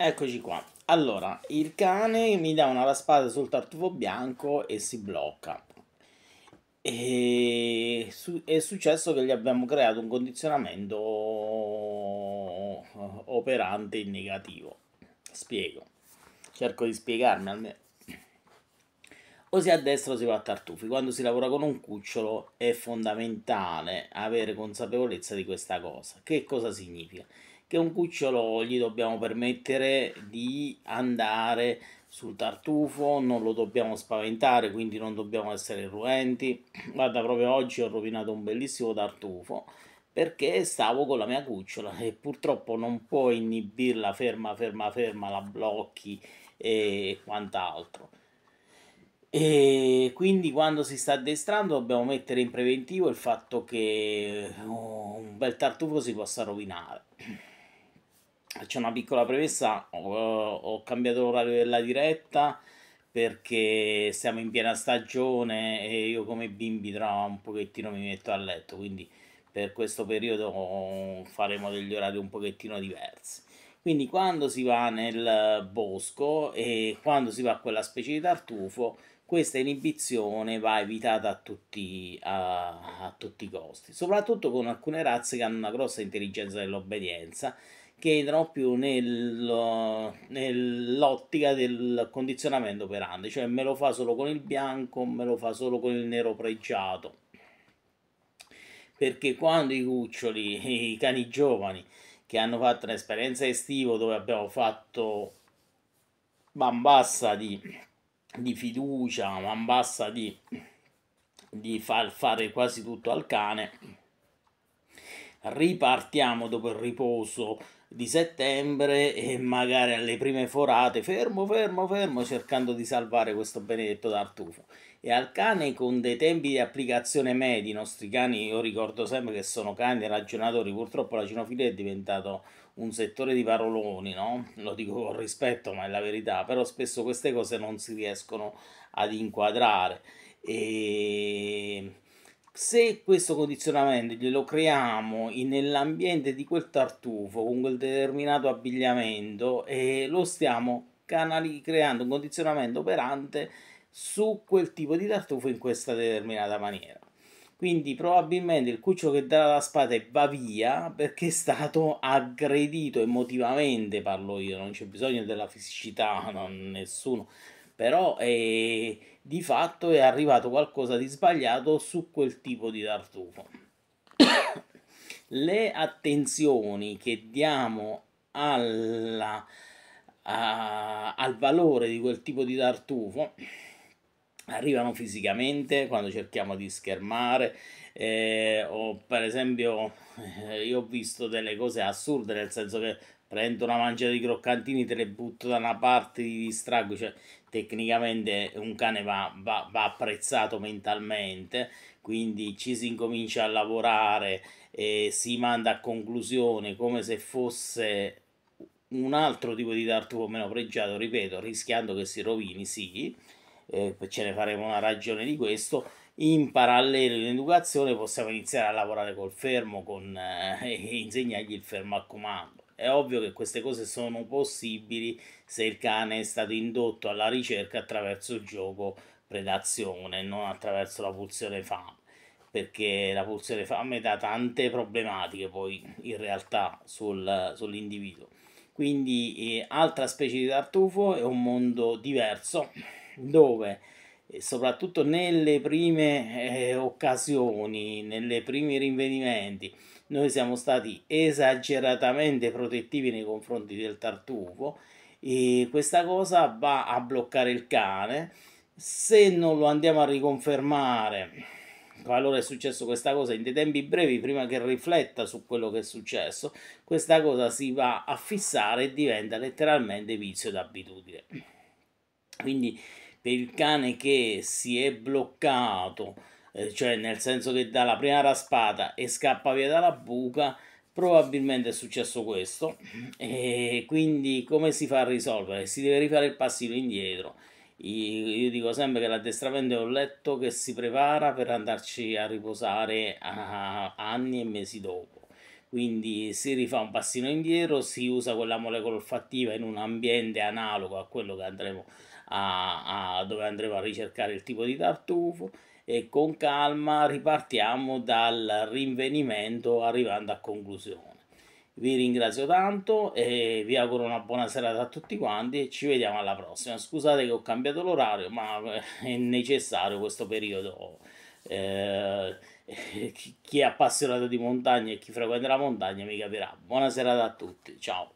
Eccoci qua. Allora, il cane mi dà una raspata sul tartufo bianco e si blocca. E su- è successo che gli abbiamo creato un condizionamento operante in negativo. Spiego. Cerco di spiegarmi almeno. O si a destra o si va a tartufi. Quando si lavora con un cucciolo è fondamentale avere consapevolezza di questa cosa. Che cosa significa? che un cucciolo gli dobbiamo permettere di andare sul tartufo, non lo dobbiamo spaventare, quindi non dobbiamo essere ruenti. Guarda, proprio oggi ho rovinato un bellissimo tartufo perché stavo con la mia cucciola e purtroppo non puoi inibirla ferma, ferma, ferma, la blocchi e quant'altro. E quindi quando si sta addestrando dobbiamo mettere in preventivo il fatto che oh, un bel tartufo si possa rovinare. faccio una piccola premessa, ho, ho cambiato l'orario della diretta perché siamo in piena stagione e io come bimbi tra un pochettino mi metto a letto, quindi per questo periodo faremo degli orari un pochettino diversi. Quindi quando si va nel bosco e quando si va a quella specie di tartufo, questa inibizione va evitata a tutti, a, a tutti i costi, soprattutto con alcune razze che hanno una grossa intelligenza dell'obbedienza che entrano più nel, nell'ottica del condizionamento operante, cioè me lo fa solo con il bianco, me lo fa solo con il nero pregiato. Perché quando i cuccioli, i cani giovani che hanno fatto un'esperienza estiva dove abbiamo fatto bambassa di, di fiducia, bambassa di, di far fare quasi tutto al cane, ripartiamo dopo il riposo di settembre e magari alle prime forate fermo fermo fermo cercando di salvare questo benedetto tartufo e al cane con dei tempi di applicazione medi i nostri cani io ricordo sempre che sono cani ragionatori purtroppo la cinofilia è diventato un settore di paroloni no? lo dico con rispetto ma è la verità però spesso queste cose non si riescono ad inquadrare e se questo condizionamento glielo creiamo nell'ambiente di quel tartufo con quel determinato abbigliamento e eh, lo stiamo canali, creando un condizionamento operante su quel tipo di tartufo in questa determinata maniera. Quindi probabilmente il cuccio che darà la spada va via perché è stato aggredito emotivamente, parlo io, non c'è bisogno della fisicità, non, nessuno, però è eh, di fatto è arrivato qualcosa di sbagliato su quel tipo di tartufo. Le attenzioni che diamo alla, a, al valore di quel tipo di tartufo arrivano fisicamente quando cerchiamo di schermare eh, o per esempio eh, io ho visto delle cose assurde nel senso che prendo una mancia di croccantini, te le butto da una parte, ti distraggo, cioè tecnicamente un cane va, va, va apprezzato mentalmente, quindi ci si incomincia a lavorare e si manda a conclusione come se fosse un altro tipo di tartufo meno pregiato, ripeto, rischiando che si rovini, sì, eh, ce ne faremo una ragione di questo. In parallelo in educazione possiamo iniziare a lavorare col fermo con, eh, e insegnargli il fermo a comando. È ovvio che queste cose sono possibili se il cane è stato indotto alla ricerca attraverso il gioco predazione, non attraverso la pulsione fame, perché la pulsione fame dà tante problematiche poi in realtà sul, sull'individuo. Quindi eh, altra specie di tartufo è un mondo diverso dove soprattutto nelle prime eh, occasioni, nelle primi rinvenimenti, noi siamo stati esageratamente protettivi nei confronti del tartufo e questa cosa va a bloccare il cane. Se non lo andiamo a riconfermare, qualora è successo questa cosa in dei tempi brevi, prima che rifletta su quello che è successo, questa cosa si va a fissare e diventa letteralmente vizio d'abitudine. Quindi per il cane che si è bloccato, eh, cioè nel senso che dà la prima raspata e scappa via dalla buca, probabilmente è successo questo. E quindi come si fa a risolvere? Si deve rifare il passino indietro. Io dico sempre che l'addestramento è un letto che si prepara per andarci a riposare anni e mesi dopo quindi si rifà un passino indietro, si usa quella molecola olfattiva in un ambiente analogo a quello che andremo a, a dove andremo a ricercare il tipo di tartufo e con calma ripartiamo dal rinvenimento arrivando a conclusione. Vi ringrazio tanto e vi auguro una buona serata a tutti quanti e ci vediamo alla prossima. Scusate che ho cambiato l'orario, ma è necessario questo periodo eh, chi è appassionato di montagna e chi frequenta la montagna mi capirà. Buona serata a tutti, ciao.